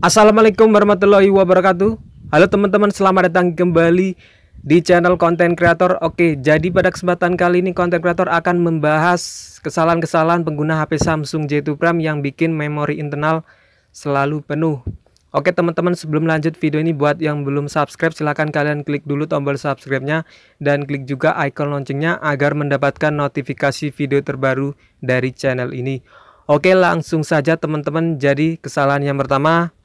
Assalamualaikum warahmatullahi wabarakatuh Halo teman-teman selamat datang kembali di channel konten kreator Oke jadi pada kesempatan kali ini konten kreator akan membahas kesalahan-kesalahan pengguna HP Samsung J2 Prime yang bikin memori internal selalu penuh Oke teman-teman sebelum lanjut video ini buat yang belum subscribe silahkan kalian klik dulu tombol subscribe-nya Dan klik juga icon loncengnya agar mendapatkan notifikasi video terbaru dari channel ini Oke langsung saja teman-teman jadi kesalahan yang pertama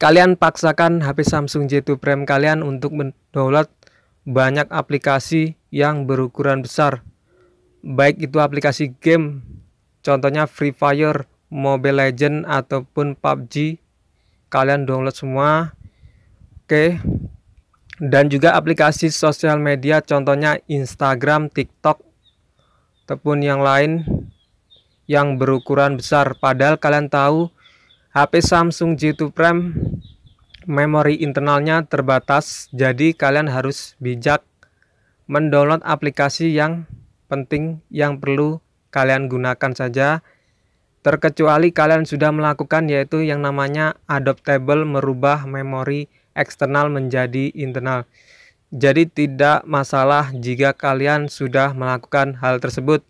Kalian paksakan HP Samsung J2 Prime kalian untuk mendownload banyak aplikasi yang berukuran besar. Baik itu aplikasi game, contohnya Free Fire, Mobile Legend ataupun PUBG. Kalian download semua. Oke. Dan juga aplikasi sosial media contohnya Instagram, TikTok ataupun yang lain yang berukuran besar. Padahal kalian tahu HP Samsung j 2 Prime memori internalnya terbatas, jadi kalian harus bijak mendownload aplikasi yang penting yang perlu kalian gunakan saja terkecuali kalian sudah melakukan yaitu yang namanya adaptable merubah memori eksternal menjadi internal. Jadi tidak masalah jika kalian sudah melakukan hal tersebut.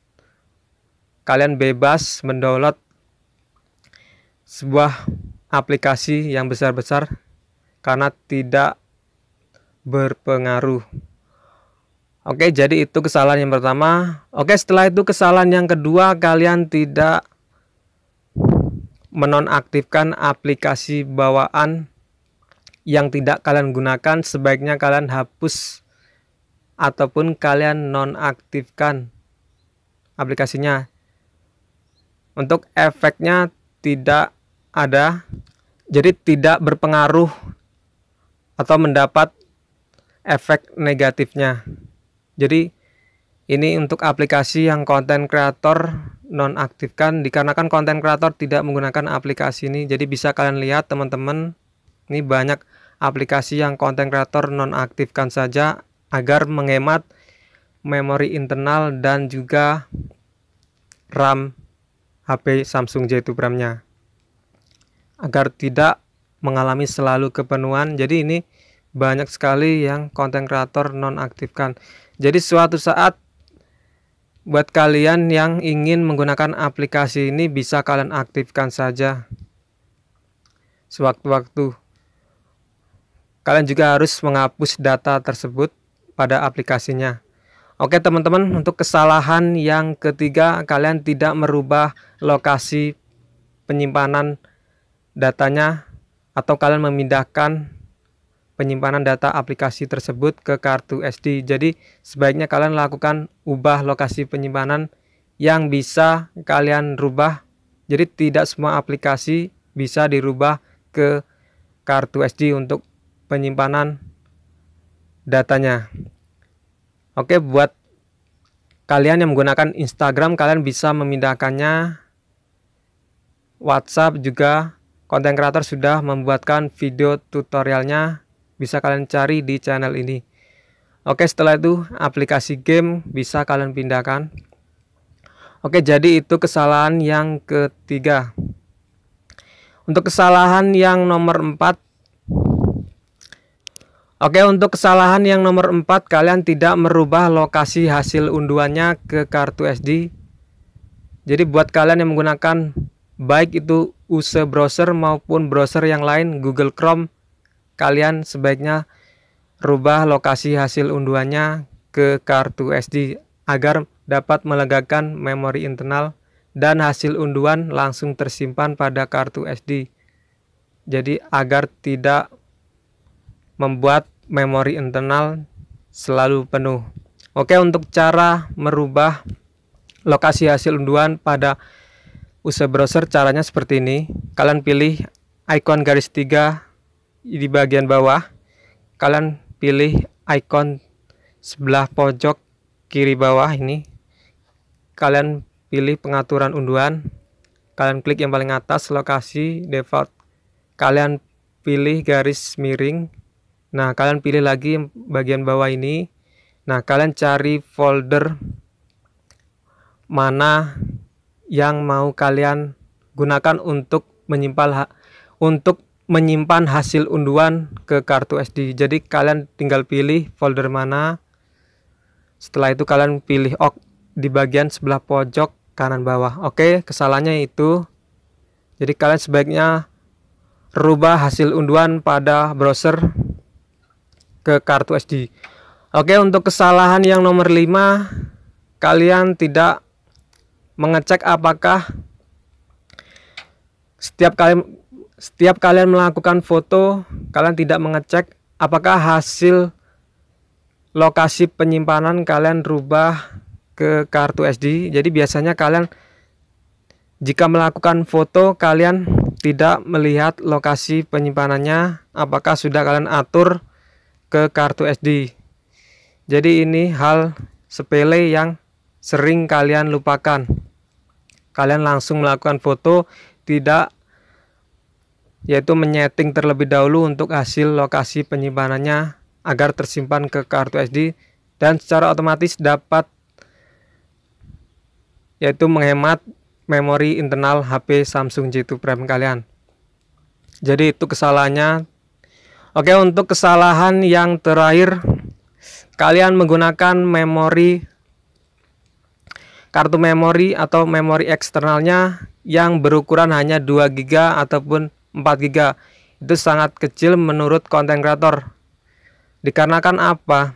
Kalian bebas mendownload sebuah aplikasi yang besar-besar karena tidak berpengaruh. Oke, jadi itu kesalahan yang pertama. Oke, setelah itu kesalahan yang kedua, kalian tidak menonaktifkan aplikasi bawaan yang tidak kalian gunakan. Sebaiknya kalian hapus ataupun kalian nonaktifkan aplikasinya. Untuk efeknya tidak ada jadi tidak berpengaruh atau mendapat efek negatifnya. Jadi ini untuk aplikasi yang konten kreator nonaktifkan dikarenakan konten kreator tidak menggunakan aplikasi ini. Jadi bisa kalian lihat teman-teman, ini banyak aplikasi yang konten kreator nonaktifkan saja agar menghemat memori internal dan juga RAM HP Samsung J2 RAM-nya agar tidak mengalami selalu kepenuhan. Jadi ini banyak sekali yang konten kreator nonaktifkan. Jadi suatu saat buat kalian yang ingin menggunakan aplikasi ini bisa kalian aktifkan saja sewaktu-waktu. Kalian juga harus menghapus data tersebut pada aplikasinya. Oke teman-teman, untuk kesalahan yang ketiga, kalian tidak merubah lokasi penyimpanan datanya atau kalian memindahkan penyimpanan data aplikasi tersebut ke kartu SD. Jadi sebaiknya kalian lakukan ubah lokasi penyimpanan yang bisa kalian rubah. Jadi tidak semua aplikasi bisa dirubah ke kartu SD untuk penyimpanan datanya. Oke, buat kalian yang menggunakan Instagram kalian bisa memindahkannya WhatsApp juga konten kreator sudah membuatkan video tutorialnya bisa kalian cari di channel ini Oke setelah itu aplikasi game bisa kalian pindahkan Oke jadi itu kesalahan yang ketiga Untuk kesalahan yang nomor empat, Oke untuk kesalahan yang nomor empat kalian tidak merubah lokasi hasil unduhannya ke kartu SD Jadi buat kalian yang menggunakan baik itu use browser maupun browser yang lain Google Chrome, kalian sebaiknya rubah lokasi hasil unduhannya ke kartu SD agar dapat melegakan memori internal dan hasil unduhan langsung tersimpan pada kartu SD. Jadi agar tidak membuat memori internal selalu penuh. Oke, untuk cara merubah lokasi hasil unduhan pada Usai browser caranya seperti ini. Kalian pilih icon garis tiga di bagian bawah. Kalian pilih icon sebelah pojok kiri bawah ini. Kalian pilih pengaturan unduhan. Kalian klik yang paling atas lokasi default. Kalian pilih garis miring. Nah, kalian pilih lagi bagian bawah ini. Nah, kalian cari folder mana yang mau kalian gunakan untuk menyimpan untuk menyimpan hasil unduhan ke kartu SD. Jadi kalian tinggal pilih folder mana. Setelah itu kalian pilih OK di bagian sebelah pojok kanan bawah. Oke, kesalahannya itu. Jadi kalian sebaiknya rubah hasil unduhan pada browser ke kartu SD. Oke, untuk kesalahan yang nomor 5 kalian tidak mengecek apakah setiap kali setiap kalian melakukan foto, kalian tidak mengecek apakah hasil lokasi penyimpanan kalian rubah ke kartu SD. Jadi biasanya kalian jika melakukan foto kalian tidak melihat lokasi penyimpanannya apakah sudah kalian atur ke kartu SD. Jadi ini hal sepele yang sering kalian lupakan kalian langsung melakukan foto tidak yaitu menyeting terlebih dahulu untuk hasil lokasi penyimpanannya agar tersimpan ke kartu SD dan secara otomatis dapat yaitu menghemat memori internal HP Samsung J2 Prime kalian. Jadi itu kesalahannya. Oke, untuk kesalahan yang terakhir kalian menggunakan memori kartu memori atau memori eksternalnya yang berukuran hanya 2 GB ataupun 4 GB itu sangat kecil menurut konten kreator dikarenakan apa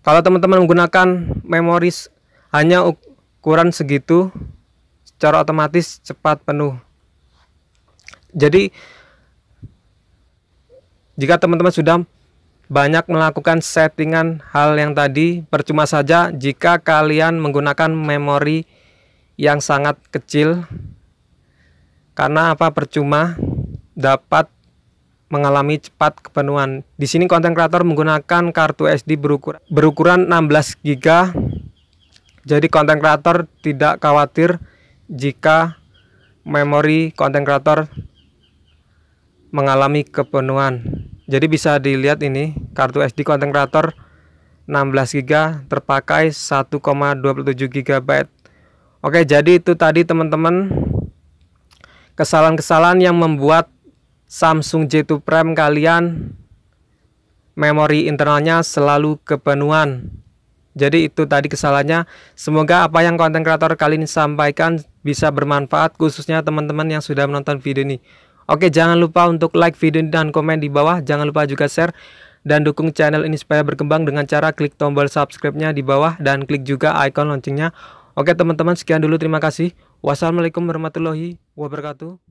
kalau teman-teman menggunakan memori hanya ukuran segitu secara otomatis cepat penuh jadi jika teman-teman sudah banyak melakukan settingan hal yang tadi percuma saja jika kalian menggunakan memori yang sangat kecil karena apa percuma dapat mengalami cepat kepenuhan. Di sini konten kreator menggunakan kartu SD berukuran berukuran 16 GB. Jadi konten kreator tidak khawatir jika memori konten kreator mengalami kepenuhan jadi bisa dilihat ini kartu SD konten kreator 16GB terpakai 1,27GB Oke jadi itu tadi teman-teman kesalahan-kesalahan yang membuat Samsung J2 Prime kalian memori internalnya selalu kepenuhan jadi itu tadi kesalahannya semoga apa yang konten kreator kali ini sampaikan bisa bermanfaat khususnya teman-teman yang sudah menonton video ini Oke, jangan lupa untuk like video dan komen di bawah. Jangan lupa juga share dan dukung channel ini supaya berkembang dengan cara klik tombol subscribe-nya di bawah dan klik juga icon loncengnya. Oke, teman-teman, sekian dulu. Terima kasih. Wassalamualaikum warahmatullahi wabarakatuh.